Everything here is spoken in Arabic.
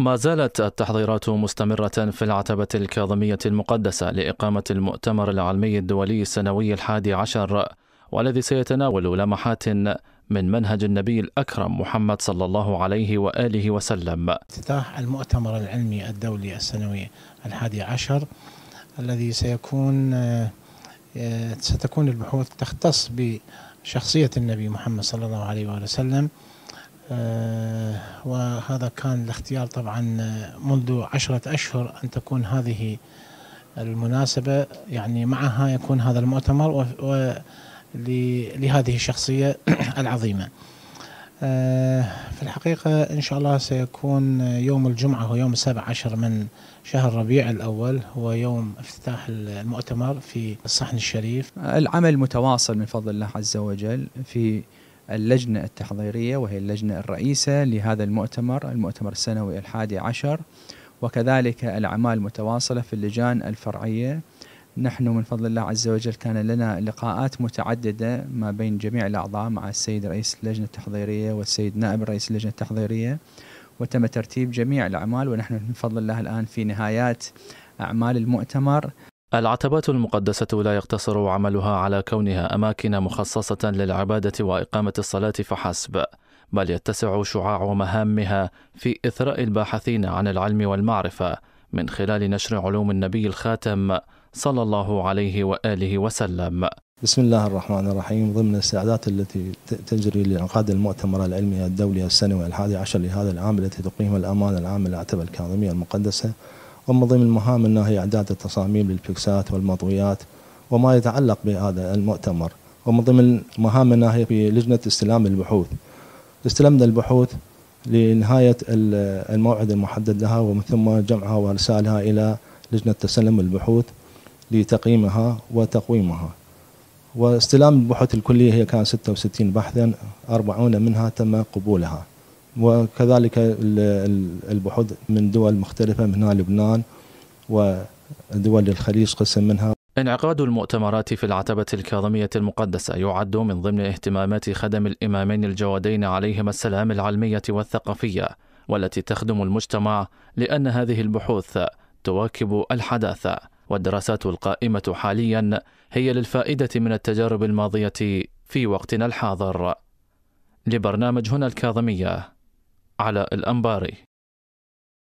ما زالت التحضيرات مستمرة في العتبة الكاظمية المقدسة لإقامة المؤتمر العلمي الدولي السنوي الحادي عشر والذي سيتناول لمحات من منهج النبي الأكرم محمد صلى الله عليه وآله وسلم افتتاح المؤتمر العلمي الدولي السنوي الحادي عشر الذي سيكون آه، ستكون البحوث تختص بشخصية النبي محمد صلى الله عليه وآله وسلم آه، وهذا كان الاختيار طبعا آه، منذ عشرة أشهر أن تكون هذه المناسبة يعني معها يكون هذا المؤتمر لهذه الشخصية العظيمة آه، في الحقيقة إن شاء الله سيكون يوم الجمعة هو يوم السابع عشر من شهر ربيع الأول هو يوم افتتاح المؤتمر في الصحن الشريف العمل متواصل من فضل الله عز وجل في اللجنة التحضيرية وهي اللجنة الرئيسة لهذا المؤتمر المؤتمر السنوي الحادي عشر وكذلك الأعمال المتواصلة في اللجان الفرعية نحن من فضل الله عز وجل كان لنا لقاءات متعددة ما بين جميع الأعضاء مع السيد رئيس اللجنة التحضيرية والسيد نائب رئيس اللجنة التحضيرية وتم ترتيب جميع الأعمال ونحن من فضل الله الآن في نهايات أعمال المؤتمر العتبات المقدسة لا يقتصر عملها على كونها أماكن مخصصة للعبادة وإقامة الصلاة فحسب، بل يتسع شعاع مهامها في إثراء الباحثين عن العلم والمعرفة من خلال نشر علوم النبي الخاتم صلى الله عليه وآله وسلم. بسم الله الرحمن الرحيم ضمن الاستعدادات التي تجري لانعقاد المؤتمر العلمي الدولي السنوي الحادي عشر لهذا العام التي تقيمها الأمانة العامة للعتبة الكاظمية المقدسة ومن ضمن المهام أنه هي إعداد التصاميم للبيكسات والمطويات وما يتعلق بهذا المؤتمر ومن ضمن المهام انه هي في لجنة استلام البحوث استلمنا البحوث لنهاية الموعد المحدد لها ومن ثم جمعها وإرسالها إلى لجنة تسلم البحوث لتقييمها وتقويمها واستلام البحوث الكلية هي كان 66 بحثا 40 منها تم قبولها وكذلك البحوث من دول مختلفة منها لبنان ودول الخليج قسم منها انعقاد المؤتمرات في العتبة الكاظمية المقدسة يعد من ضمن اهتمامات خدم الإمامين الجوادين عليهما السلام العلمية والثقافية والتي تخدم المجتمع لأن هذه البحوث تواكب الحداثة والدراسات القائمة حاليا هي للفائدة من التجارب الماضية في وقتنا الحاضر لبرنامج هنا الكاظمية على الأنباري